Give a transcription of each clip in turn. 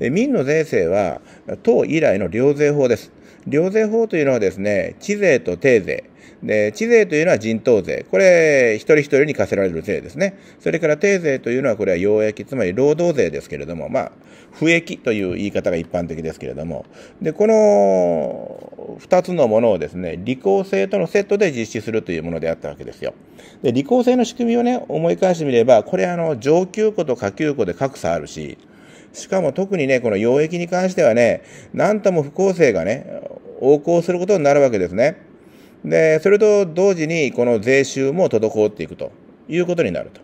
民の税制は、党以来の領税法です。領税法というのはですね、地税と定税。で、地税というのは人頭税。これ、一人一人に課せられる税ですね。それから定税というのは、これは要役、つまり労働税ですけれども、まあ、不役という言い方が一般的ですけれども。で、この二つのものをですね、履行制とのセットで実施するというものであったわけですよ。で、履行制の仕組みをね、思い返してみれば、これあの、上級庫と下級庫で格差あるし、しかも特にね、この溶液に関してはね、なんとも不公正がね、横行することになるわけですね。で、それと同時に、この税収も滞っていくということになると。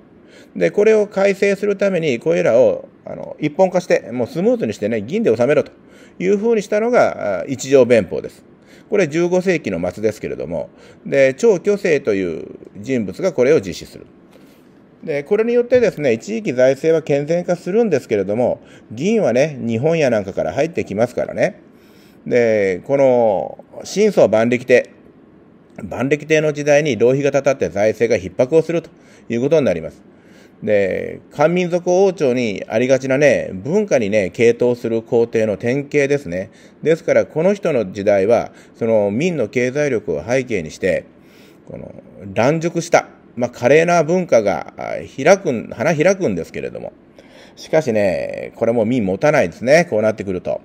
で、これを改正するために、これらをあの一本化して、もうスムーズにしてね、銀で収めろというふうにしたのが、一条弁法です。これ15世紀の末ですけれども、で、超巨星という人物がこれを実施する。で、これによってですね、地域財政は健全化するんですけれども、議員はね、日本やなんかから入ってきますからね。で、この、真相万力亭。万力亭の時代に浪費がたたって財政が逼迫をするということになります。で、漢民族王朝にありがちなね、文化にね、傾倒する皇帝の典型ですね。ですから、この人の時代は、その民の経済力を背景にして、この、乱熟したまあ、華麗な文化が開く、花開くんですけれども。しかしね、これも身持たないですね。こうなってくると。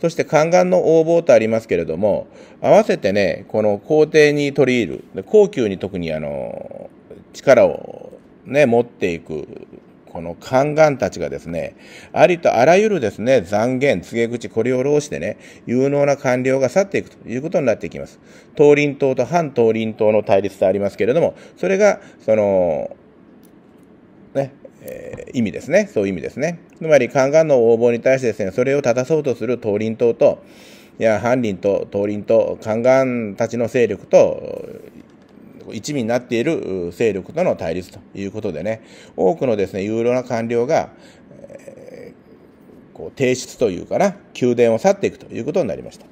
そして宦官の横暴とありますけれども、合わせてね、この皇帝に取り入る、高級に特にあの、力をね、持っていくこの宦官たちがですね、ありとあらゆるですね、残言、告げ口、これを労してね、有能な官僚が去っていくということになっていきます。東林党と反東林党の対立とありますけれども、それが、その、ね、えー、意味ですね。そういう意味ですね。つまり、宦官の横暴に対してですね、それを正そうとする東林党と、いや、藩林と東林と宦官たちの勢力と、一味になっている勢力との対立ということでね、多くのですね、有料な官僚が、えこう、提出というかな、宮殿を去っていくということになりました。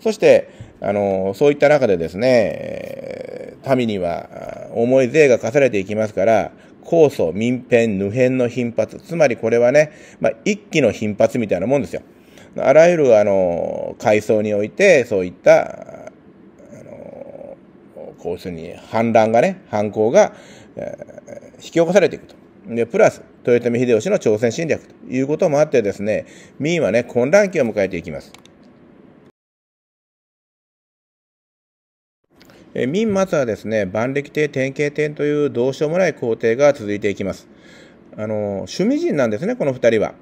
そして、あの、そういった中でですね、民には重い税が課されていきますから、控訴、民変、無変の頻発。つまりこれはね、まあ、一期の頻発みたいなもんですよ。あらゆる、あの、階層において、そういったこうするに反乱がね、反抗が、えー、引き起こされていくと。で、プラス、豊臣秀吉の朝鮮侵略ということもあってですね、明はね、混乱期を迎えていきます。え明末はですね、万暦帝典型天というどうしようもない皇帝が続いていきます。あの、趣味人なんですね、この二人は。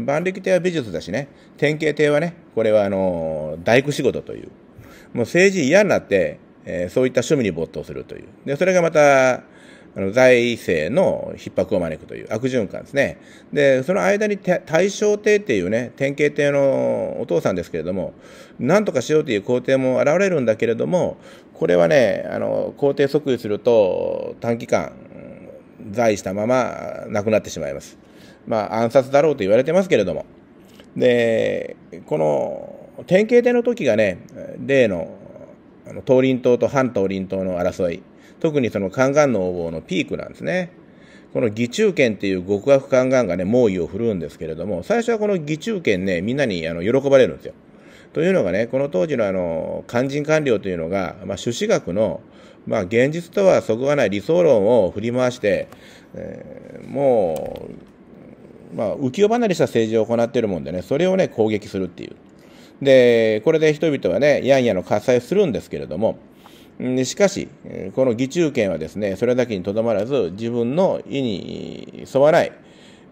万暦帝は美術だしね、典型帝はね、これはあの、大工仕事という。もう政治嫌になって、えー、そういった趣味に没頭するという。で、それがまた、あの財政の逼迫を招くという悪循環ですね。で、その間に大正帝っていうね、典型帝のお父さんですけれども、なんとかしようという皇帝も現れるんだけれども、これはね、あの、皇帝即位すると短期間、在したまま亡くなってしまいます。まあ、暗殺だろうと言われてますけれども。で、この、典型帝の時がね、例のあの東林党と反東林党の争い、特にその宦官の応募のピークなんですね。この義中権っていう極悪宦官がね、猛威を振るうんですけれども、最初はこの義中権ね、みんなにあの喜ばれるんですよ。というのがね、この当時のあの、肝心官僚というのが、まあ、朱子学の、まあ、現実とはそぐわない理想論を振り回して、えー、もう、まあ、浮世離れした政治を行っているもんでね、それをね、攻撃するっていう。で、これで人々はね、やんやの喝采するんですけれども、しかし、この義中権はですね、それだけにとどまらず、自分の意に沿わない、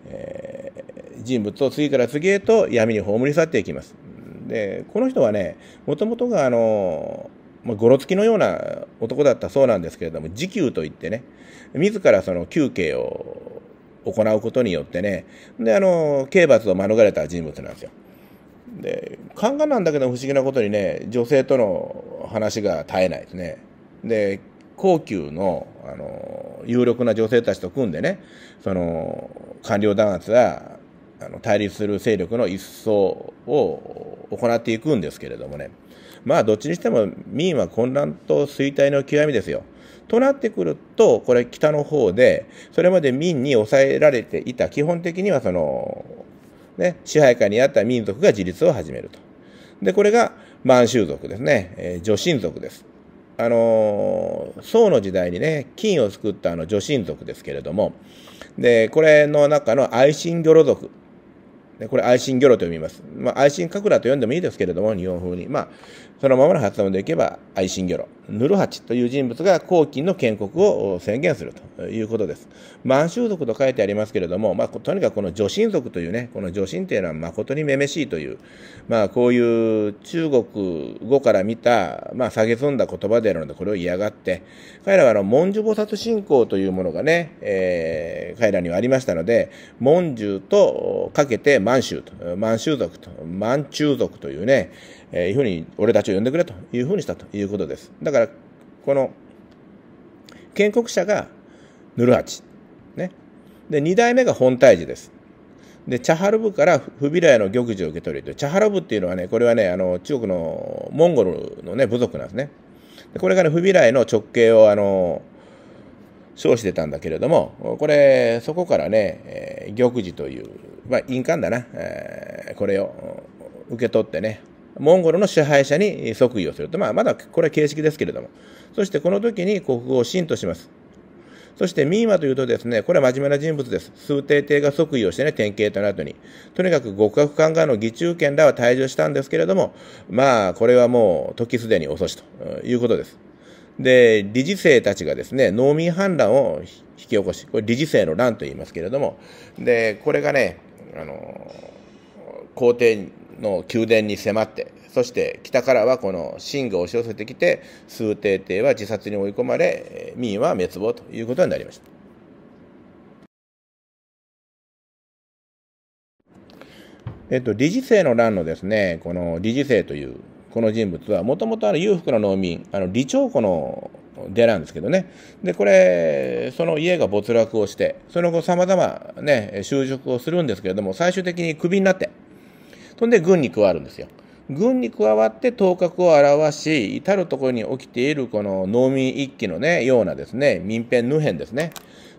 えー、人物を次から次へと闇に葬り去っていきます。で、この人はね、もともとが、あの、まあ、ごろつきのような男だったそうなんですけれども、自給といってね、自らその休憩を行うことによってね、で、あの、刑罰を免れた人物なんですよ。で考えなんだけど不思議なことにね、女性との話が絶えないですね。で、高級の、あの、有力な女性たちと組んでね、その、官僚弾圧や、あの、対立する勢力の一掃を行っていくんですけれどもね。まあ、どっちにしても民は混乱と衰退の極みですよ。となってくると、これ北の方で、それまで民に抑えられていた、基本的にはその、ね、支配下にあった民族が自立を始めると。で、これが満州族ですね。えー、女神族です。あのー、宋の時代にね、金を作ったあの女神族ですけれども、で、これの中の愛新魚呂族。これ愛新魚呂と読みます。まあ、愛新神楽と読んでもいいですけれども、日本風に。まあ、そのままの発音でいけば、愛心魚ロ。ヌルハチという人物が後期の建国を宣言するということです。満州族と書いてありますけれども、まあ、とにかくこの女神族というね、この女神というのは誠にめめしいという、まあ、こういう中国語から見た、まあ、下げ済んだ言葉であるので、これを嫌がって、彼らはあの、文殊菩薩信仰というものがね、えー、彼らにはありましたので、文殊とかけて満州と、満州族と、満中族というね、えー、いうふうに俺たちを呼んでくれというふうにしたということです。だから、この、建国者がヌルハチ。ね。で、2代目が本体寺です。で、チャハルブからフビラヤの玉樹を受け取りと、チャハルブっていうのはね、これはね、あの、中国のモンゴルのね、部族なんですね。でこれがね、フビラヤの直系を、あの、称してたんだけれども、これ、そこからね、えー、玉樹という、まあ、印鑑だな、えー、これを受け取ってね、モンゴルの支配者に即位をすると。まあ、まだこれは形式ですけれども。そしてこの時に国王を信とします。そしてミーマというとですね、これは真面目な人物です。数帝帝が即位をしてね、典型となとに。とにかく極悪官側の義中権らは退場したんですけれども、まあ、これはもう時すでに遅しということです。で、理事生たちがですね、農民反乱を引き起こし、これ理事生の乱と言いますけれども、で、これがね、あの、皇帝の宮殿に迫ってそして北からはこの秦が押し寄せてきて数帝帝は自殺に追い込まれ明は滅亡ということになりました。えっと、理事政の乱のですね、この理事政という、この人物は、もともとあの裕福な農民、あの李長子の出なんですけどね。で、これ、その家が没落をして、その後様々ね、就職をするんですけれども、最終的にクビになって、そんで軍に加わるんですよ。軍に加わって頭角を現し、至るところに起きているこの農民一揆のね、ようなですね、民兵ヌヘンですね。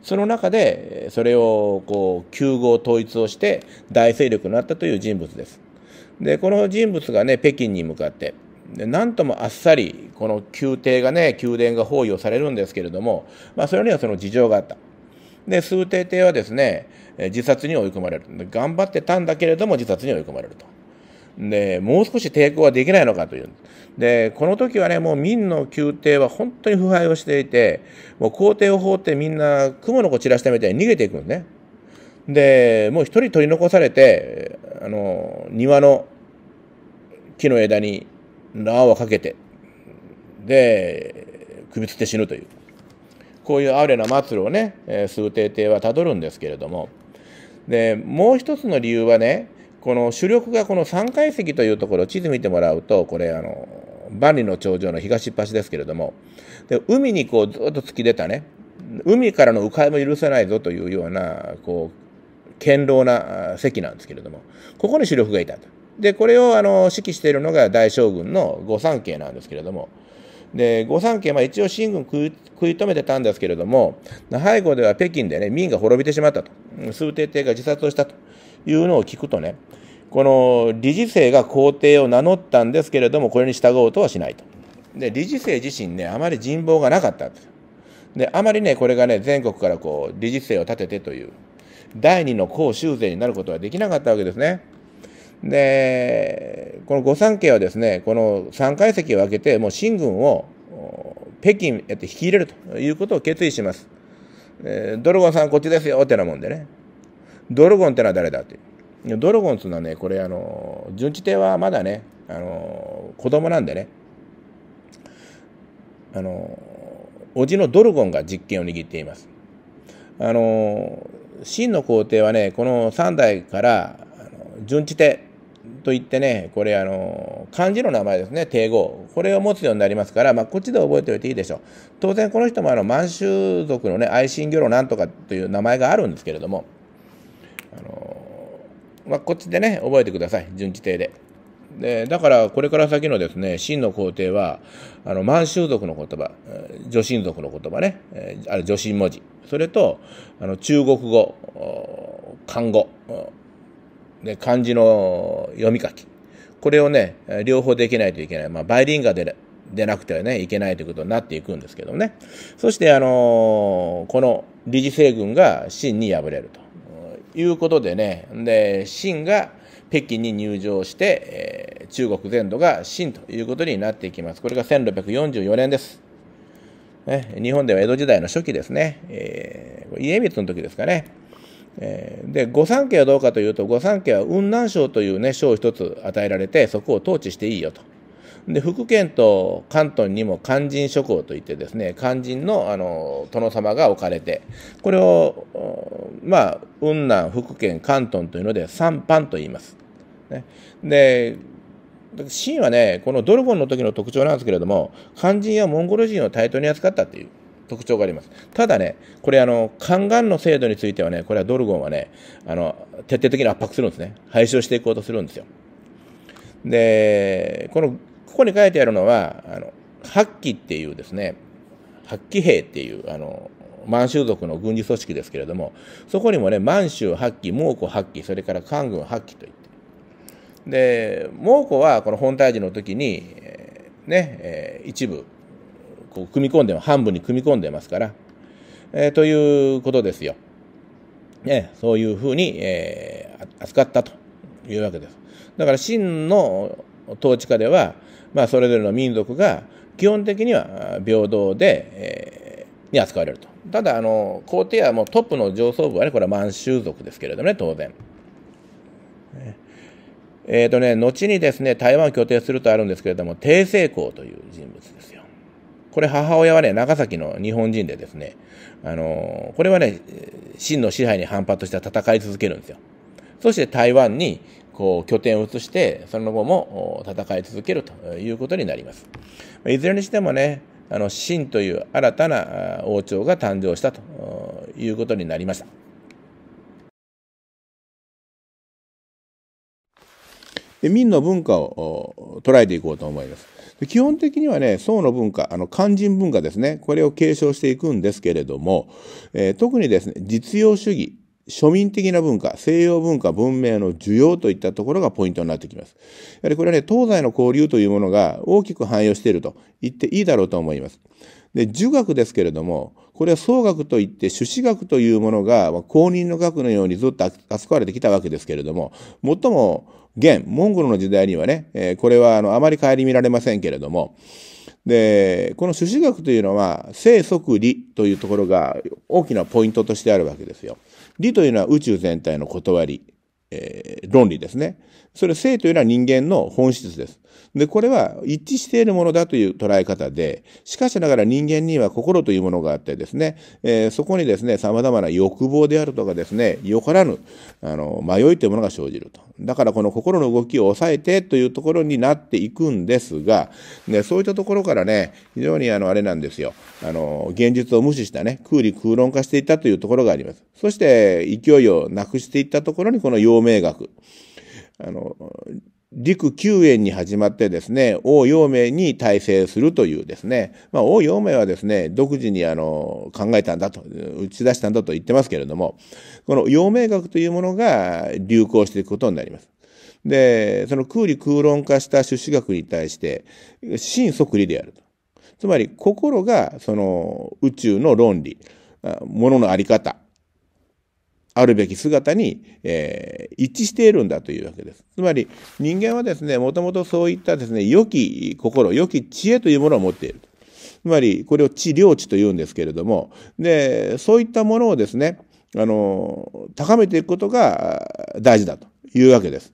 その中で、それをこう、救合統一をして大勢力になったという人物です。で、この人物がね、北京に向かって、でなんともあっさり、この宮廷がね、宮殿が包囲をされるんですけれども、まあ、それにはその事情があった。で、数帝帝はですね、自殺に追い込まれる。頑張ってたんだけれども、自殺に追い込まれると。で、もう少し抵抗はできないのかという。で、この時はね、もう民の宮廷は本当に腐敗をしていて、もう皇帝を放ってみんな雲の子散らしたみたいに逃げていくんね。で、もう一人取り残されて、あの、庭の木の枝に縄をかけて、で、首吊って死ぬという。こういうアれな末路をね、数帝帝はたどるんですけれども。で、もう一つの理由はね、この主力がこの三階席というところ、地図見てもらうと、これ、あの、万里の長城の東っ端ですけれども、で海にこうずっと突き出たね、海からの迂回も許せないぞというような、こう、堅牢な席なんですけれども、ここに主力がいたと。で、これをあの指揮しているのが大将軍の御三家なんですけれども、で、5三家、まあ一応秦軍食い止めてたんですけれども、背後では北京でね、民が滅びてしまったと。数帝帝が自殺をしたというのを聞くとね、この理事生が皇帝を名乗ったんですけれども、これに従おうとはしないと。で、理事生自身ね、あまり人望がなかったんですで、あまりね、これがね、全国からこう、理事生を立ててという、第二の公修税になることはできなかったわけですね。で、この御三家はですね、この三階席を分けて、もう新軍を北京へと引き入れるということを決意します。えドラゴンさんこっちですよってなもんでね。ドラゴンってのは誰だって。ドラゴンっていうのはね、これあの、巡知帝はまだね、あの、子供なんでね、あの、おじのドラゴンが実権を握っています。あの、秦の皇帝はね、この3代から、巡知帝、といってね、これ、あの、漢字の名前ですね、帝語。これを持つようになりますから、まあ、こっちで覚えておいていいでしょう。当然、この人もあの、満州族のね、愛新魚郎なんとかという名前があるんですけれども、あの、まあ、こっちでね、覚えてください。順次帝で。でだからこれから先のですね秦の皇帝はあの満州族の言葉女真族の言葉ねあれ女神文字それとあの中国語漢語で、漢字の読み書き。これをね、両方できないといけない。まあ、バイリンガででなくてはね、いけないということになっていくんですけどね。そして、あのー、この理事政軍が清に敗れるということでね、で、清が北京に入城して、えー、中国全土が清ということになっていきます。これが1644年です。ね、日本では江戸時代の初期ですね。えー、家光の時ですかね。で御三家はどうかというと御三家は雲南省というね省を一つ与えられてそこを統治していいよと。で福建と関東にも肝心諸侯といってですねのあの殿様が置かれてこれをまあ雲南福建関東というので三藩と言います。ね、で秦はねこのドルゴンの時の特徴なんですけれども肝心やモンゴル人を対等に扱ったっていう。特徴があります。ただね、これあの、宦官の制度についてはね、これはドルゴンはね、あの、徹底的に圧迫するんですね。廃止をしていこうとするんですよ。で、この、ここに書いてあるのは、あの、八旗っていうですね、八旗兵っていう、あの、満州族の軍事組織ですけれども、そこにもね、満州八旗、蒙古八旗、それから官軍八旗といって、で、蒙古はこの本大寺の時に、ね、え一部、こう組み込んで、半分に組み込んでますから、えー、ということですよ。ね、そういうふうに、えー、扱ったというわけです。だから真の統治下では、まあ、それぞれの民族が基本的には平等で、えー、に扱われると。ただ、あの、皇帝はもうトップの上層部はね、これは満州族ですけれどもね、当然。えっ、ー、とね、後にですね、台湾を拠点するとあるんですけれども、帝成功という人物です。これ母親はね、長崎の日本人でですね、あのー、これはね、真の支配に反発して戦い続けるんですよ。そして台湾にこう拠点を移して、その後も戦い続けるということになります。いずれにしてもね、あの、秦という新たな王朝が誕生したということになりました。で明の文化を捉えていこうと思います。基本的にはね、宋の文化、あの、肝心文化ですね、これを継承していくんですけれども、えー、特にですね、実用主義、庶民的な文化、西洋文化、文明の需要といったところがポイントになってきます。やはりこれはね、東西の交流というものが大きく反映していると言っていいだろうと思います。で、儒学ですけれども、これは総学といって、朱子学というものが、公認の学のようにずっと扱われてきたわけですけれども、最も現、モンゴルの時代にはね、えー、これはあのあまり顧みられませんけれども、で、この朱子学というのは、生則理というところが大きなポイントとしてあるわけですよ。理というのは宇宙全体の断り、えー、論理ですね。それ、性というのは人間の本質です。で、これは一致しているものだという捉え方で、しかしながら人間には心というものがあってですね、えー、そこにですね、様々な欲望であるとかですね、よからぬ、あの、迷いというものが生じると。だからこの心の動きを抑えてというところになっていくんですが、ね、そういったところからね、非常にあの、あれなんですよ。あの、現実を無視したね、空理空論化していたというところがあります。そして、勢いをなくしていったところに、この陽明学。あの、陸九園に始まってですね、王陽明に大成するというですね、まあ、王陽明はですね、独自にあの考えたんだと、打ち出したんだと言ってますけれども、この陽明学というものが流行していくことになります。で、その空理空論化した朱子学に対して、真即理であると。つまり、心がその宇宙の論理、もののあり方、あるべき姿に、えー、一致しているんだというわけです。つまり人間はですね、もともとそういったですね、良き心、良き知恵というものを持っている。つまりこれを知良知というんですけれども、で、そういったものをですね、あの、高めていくことが大事だというわけです。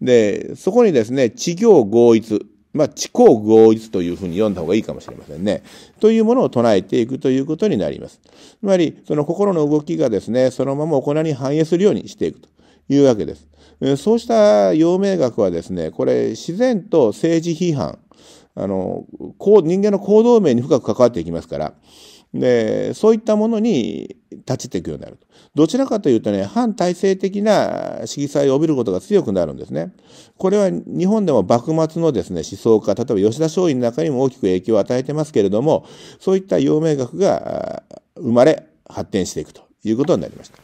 で、そこにですね、知行合一まあ、地公合一というふうに読んだ方がいいかもしれませんね。というものを唱えていくということになります。つまり、その心の動きがですね、そのまま行いに反映するようにしていくというわけです。そうした陽明学はですね、これ、自然と政治批判、あの、人間の行動面に深く関わっていきますから、で、そういったものに立ちていくようになると。どちらかというとね、反体制的な色彩を帯びることが強くなるんですね。これは日本でも幕末のですね、思想家、例えば吉田松陰の中にも大きく影響を与えてますけれども、そういった陽明学が生まれ、発展していくということになりました。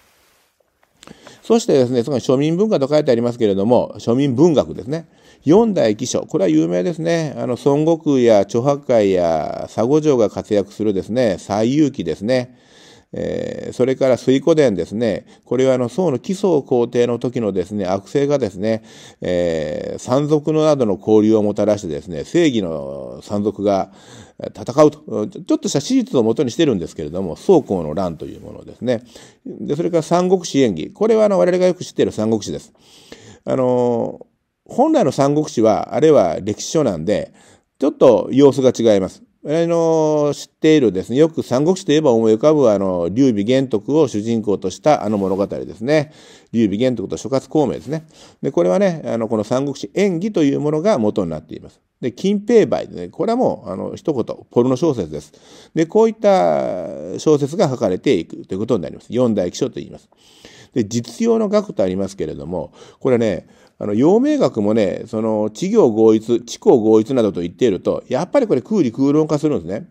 そしてですね、その庶民文化と書いてありますけれども、庶民文学ですね。四代義書、これは有名ですね。あの、孫悟空や著白海や佐護城が活躍するですね、西遊記ですね。えー、それから水湖伝ですね。これはあの、宋の奇礎皇帝の時のですね、悪性がですね、えー、山賊のなどの交流をもたらしてですね、正義の山賊が戦うと、ちょっとした史実をもとにしてるんですけれども、宋公の乱というものですね。で、それから三国志演義。これはあの、我々がよく知っている三国志です。あのー本来の三国志は、あれは歴史書なんで、ちょっと様子が違います。我々の知っているですね、よく三国志といえば思い浮かぶあの、劉備玄徳を主人公としたあの物語ですね。劉備玄徳と諸葛孔明ですね。で、これはね、あの、この三国志演技というものが元になっています。で、金平梅でね、これはもう、あの、一言、ポルノ小説です。で、こういった小説が書かれていくということになります。四大記書と言います。で、実用の額とありますけれども、これね、あの、陽明学もね、その、地行合一、地項合一などと言っていると、やっぱりこれ空理空論化するんですね。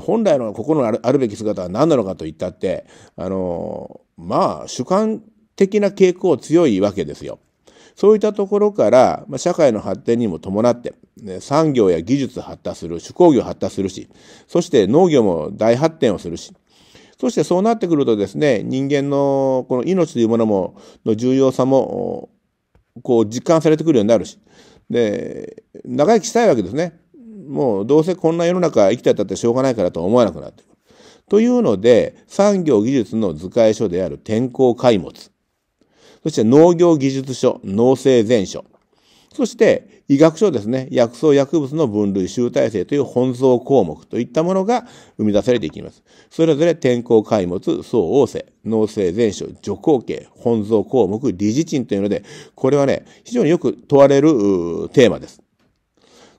本来の心のあるべき姿は何なのかと言ったって、あの、まあ、主観的な傾向強いわけですよ。そういったところから、まあ、社会の発展にも伴って、ね、産業や技術発達する、手工業発達するし、そして農業も大発展をするし、そしてそうなってくるとですね、人間のこの命というものも、の重要さも、こう実感されてくるようになるし、で、長生きしたいわけですね。もうどうせこんな世の中生きてたってしょうがないからと思わなくなってくる。というので、産業技術の図解書である天候解物、そして農業技術書、農政全書、そして医学書ですね、薬草薬物の分類、集大成という本草項目といったものが生み出されていきます。それぞれ天候解物、相王政、農政全書、除光系、本草項目、理事賃というので、これはね、非常によく問われるテーマです。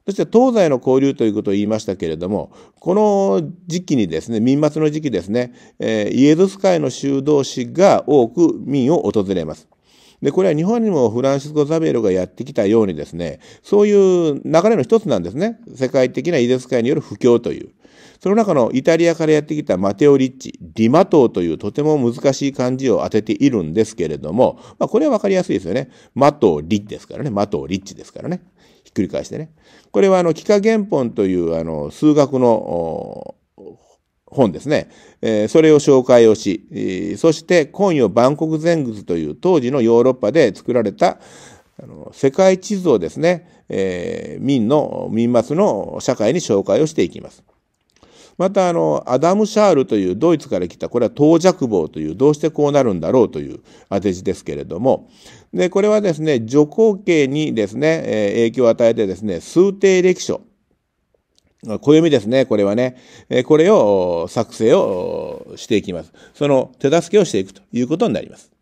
そして東西の交流ということを言いましたけれども、この時期にですね、民末の時期ですね、えー、イエズス会の修道士が多く民を訪れます。で、これは日本にもフランシスコ・ザビエロがやってきたようにですね、そういう流れの一つなんですね。世界的なイデス会による不況という。その中のイタリアからやってきたマテオ・リッチ、リマトというとても難しい漢字を当てているんですけれども、まあ、これはわかりやすいですよね。マトー・リッですからね。マトー・リッチですからね。ひっくり返してね。これはあの、幾何原本というあの、数学の、本ですね。えそれを紹介をし、えそして今夜万国全屈という当時のヨーロッパで作られたあの世界地図をですね、え民の、民末の社会に紹介をしていきます。またあのアダム・シャールというドイツから来たこれは到着棒というどうしてこうなるんだろうという当て字ですけれどもでこれはですね徐行系にですね影響を与えてですね数定歴書暦ですね、これはね。これを作成をしていきます。その手助けをしていくということになります。